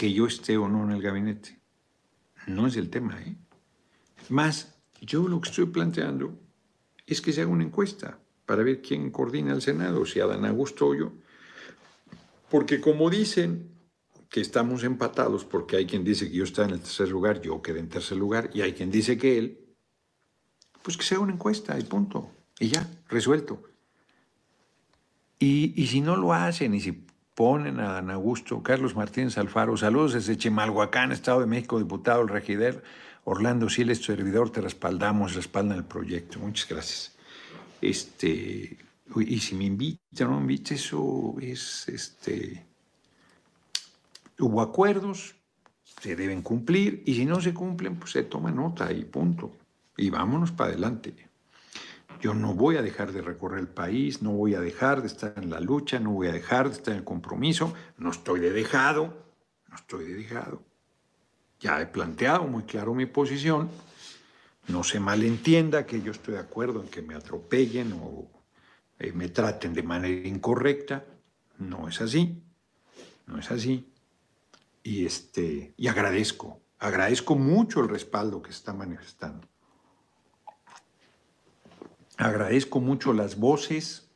que yo esté o no en el gabinete. No es el tema. ¿eh? Más, yo lo que estoy planteando es que se haga una encuesta para ver quién coordina el Senado, si Adán Augusto o yo. Porque como dicen que estamos empatados, porque hay quien dice que yo estaba en el tercer lugar, yo quedé en tercer lugar, y hay quien dice que él, pues que sea una encuesta y punto. Y ya, resuelto. Y, y si no lo hacen, y si Ponen a Ana Augusto, Carlos Martínez Alfaro, saludos desde Chimalhuacán, Estado de México, diputado, el regidor Orlando Siles, tu servidor, te respaldamos, respaldan el proyecto. Muchas gracias. Este, y si me invita, no me eso es, este, hubo acuerdos, se deben cumplir, y si no se cumplen, pues se toma nota y punto. Y vámonos para adelante yo no voy a dejar de recorrer el país, no voy a dejar de estar en la lucha, no voy a dejar de estar en el compromiso, no estoy de dejado, no estoy de dejado. Ya he planteado muy claro mi posición, no se malentienda que yo estoy de acuerdo en que me atropellen o eh, me traten de manera incorrecta, no es así, no es así. Y, este, y agradezco, agradezco mucho el respaldo que está manifestando agradezco mucho las voces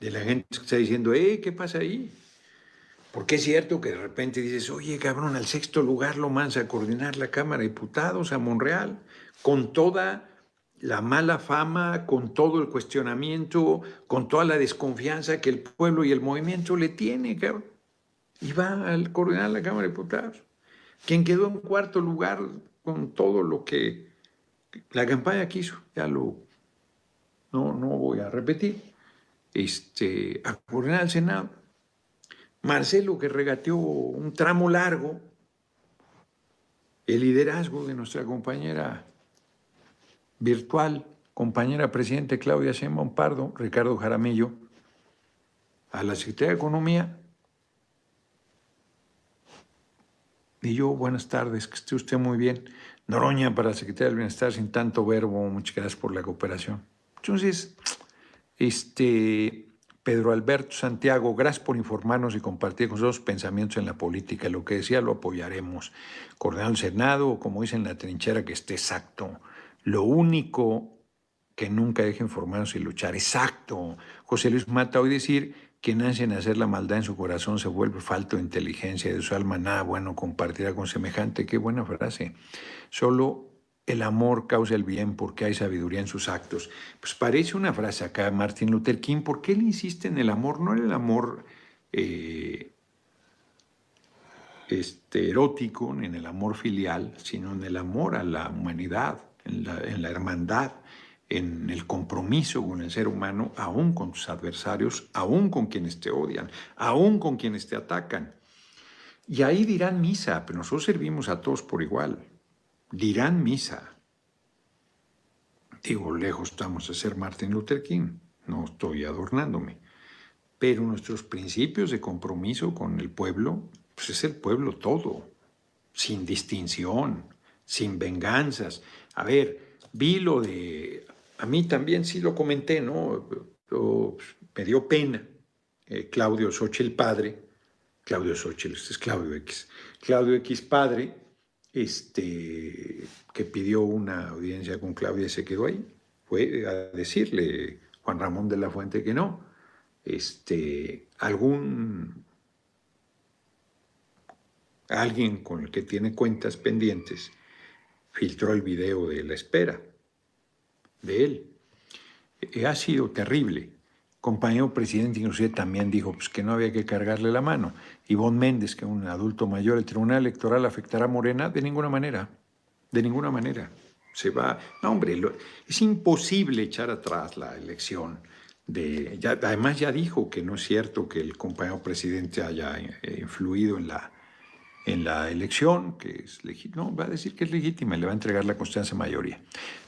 de la gente que está diciendo, ¿qué pasa ahí? Porque es cierto que de repente dices, oye, cabrón, al sexto lugar lo mandas a coordinar la Cámara de Diputados a Monreal, con toda la mala fama, con todo el cuestionamiento, con toda la desconfianza que el pueblo y el movimiento le tiene, cabrón. Y va a coordinar la Cámara de Diputados. Quien quedó en cuarto lugar con todo lo que la campaña quiso, ya lo no, no voy a repetir, este, coordinar el Senado. Marcelo, que regateó un tramo largo, el liderazgo de nuestra compañera virtual, compañera presidente Claudia Sheinbaum Pardo, Ricardo Jaramillo, a la Secretaría de Economía. Y yo, buenas tardes, que esté usted muy bien. Noroña para la Secretaría del Bienestar, sin tanto verbo, muchas gracias por la cooperación. Entonces, este, Pedro Alberto Santiago, gracias por informarnos y compartir con nosotros pensamientos en la política. Lo que decía lo apoyaremos. Coordinado el Senado, como dicen en la trinchera, que esté exacto. Lo único que nunca deje informarnos y luchar. Exacto. José Luis Mata hoy decir, quien en hacer la maldad en su corazón se vuelve falto de inteligencia de su alma. Nada bueno compartirá con semejante. Qué buena frase. Solo el amor causa el bien porque hay sabiduría en sus actos. Pues parece una frase acá de Martin Luther King, porque él insiste en el amor, no en el amor eh, este, erótico, ni en el amor filial, sino en el amor a la humanidad, en la, hermandad, en el compromiso con el ser humano, aún con sus adversarios, aún con quienes te odian, aún con quienes te atacan. Y ahí dirán misa, pero nosotros servimos a todos por igual dirán misa. Digo, lejos estamos de ser Martin Luther King, no estoy adornándome. Pero nuestros principios de compromiso con el pueblo, pues es el pueblo todo, sin distinción, sin venganzas. A ver, vi lo de, a mí también sí lo comenté, ¿no? Pues, me dio pena. Eh, Claudio Claudio el padre, Claudio este es Claudio X, Claudio X padre, este, que pidió una audiencia con Claudia y se quedó ahí. Fue a decirle Juan Ramón de la Fuente que no. Este, algún alguien con el que tiene cuentas pendientes filtró el video de la espera de él. Eh, ha sido terrible compañero presidente inclusive también dijo pues, que no había que cargarle la mano. Ivonne Méndez, que es un adulto mayor, el Tribunal Electoral afectará a Morena de ninguna manera, de ninguna manera. Se va, no hombre, es imposible echar atrás la elección. De, además ya dijo que no es cierto que el compañero presidente haya eh, influido en la, en la elección, que es legítima, no, va a decir que es legítima y le va a entregar la constancia mayoría.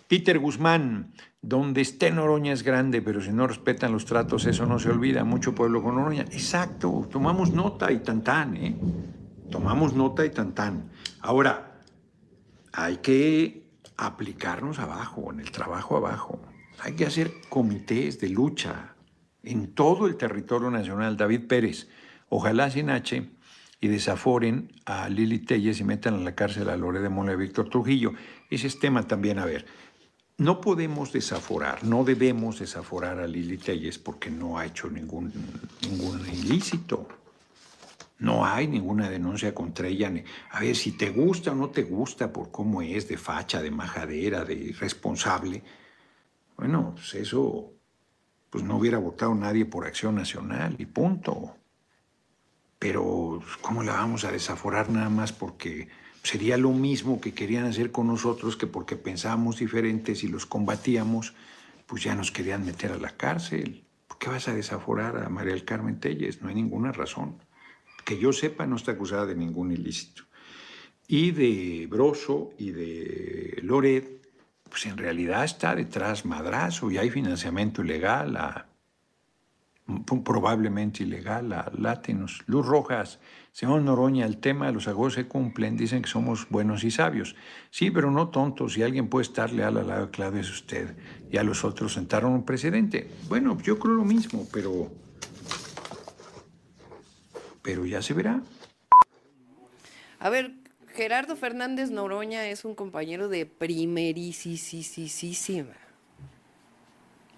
Peter Guzmán, donde esté Noroña es grande, pero si no respetan los tratos, eso no se olvida. Mucho pueblo con Noroña. Exacto, tomamos nota y tantán, ¿eh? Tomamos nota y tantán. Ahora, hay que aplicarnos abajo, en el trabajo abajo. Hay que hacer comités de lucha en todo el territorio nacional. David Pérez, ojalá sin H y desaforen a Lili Telles y metan a la cárcel a Lore de y Víctor Trujillo. Ese es tema también, a ver no podemos desaforar, no debemos desaforar a Lili Telles porque no ha hecho ningún, ilícito. No hay ninguna denuncia contra ella. A ver, si te gusta o no te gusta por cómo es, de facha, de majadera, de irresponsable, bueno, pues eso, pues no hubiera votado nadie por Acción Nacional y punto. Pero, ¿cómo la vamos a desaforar nada más porque sería lo mismo que querían hacer con nosotros que porque pensábamos diferentes y los combatíamos, pues ya nos querían meter a la cárcel. ¿Por qué vas a desaforar a María del Carmen Telles? No hay ninguna razón. Que yo sepa, no está acusada de ningún ilícito. Y de Broso y de Loret, pues en realidad está detrás madrazo y hay financiamiento ilegal a probablemente ilegal a Latinos, Luz Rojas, señor Noroña, el tema de los agos se cumplen, dicen que somos buenos y sabios. Sí, pero no tontos, si alguien puede estar leal a la clave es usted. Y a los otros sentaron un precedente. Bueno, yo creo lo mismo, pero... Pero ya se verá. A ver, Gerardo Fernández Noroña es un compañero de primerísima.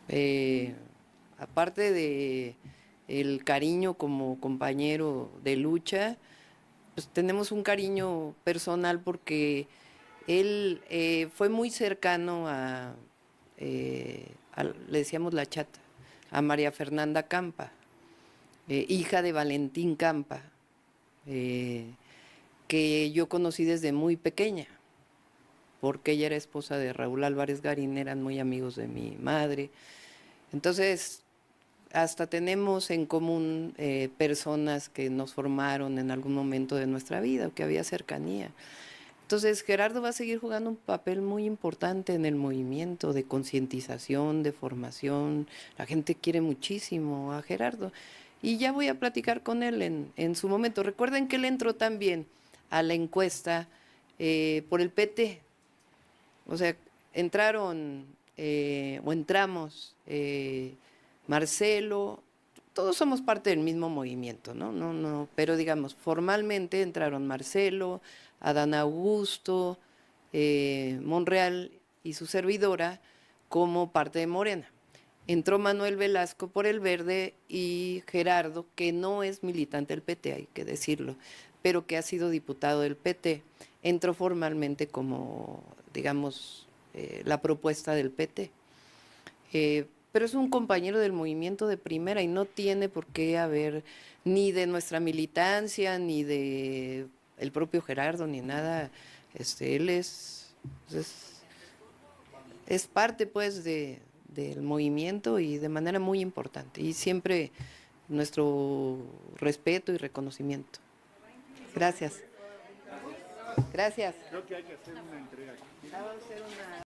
Eh aparte de el cariño como compañero de lucha, pues tenemos un cariño personal porque él eh, fue muy cercano a, eh, le decíamos la chata, a María Fernanda Campa, eh, hija de Valentín Campa, que yo conocí desde muy pequeña, porque ella era esposa de Raúl Álvarez Garín, eran muy amigos de mi madre. Entonces, hasta tenemos en común eh, personas que nos formaron en algún momento de nuestra vida que había cercanía. Entonces, Gerardo va a seguir jugando un papel muy importante en el movimiento de concientización, de formación. La gente quiere muchísimo a Gerardo. Y ya voy a platicar con él en, su momento. Recuerden que él entró también a la encuesta eh, por el PT. O sea, entraron eh, o entramos. Marcelo, todos somos parte del mismo movimiento, ¿no? No, no, pero digamos, formalmente entraron Marcelo, Adán Augusto, eh, Monreal y su servidora como parte de Morena. Entró Manuel Velasco por el Verde y Gerardo, que no es militante del PT, hay que decirlo, pero que ha sido diputado del PT, entró formalmente como, digamos, eh, la propuesta del PT. Eh, pero es un compañero del movimiento de primera y no tiene por qué haber ni de nuestra militancia, ni de el propio Gerardo, ni nada. Este, él es, es, parte pues de, del movimiento y de manera muy importante. Y siempre nuestro respeto y reconocimiento. Gracias. Gracias. Creo que hay que hacer una entrega. Ah,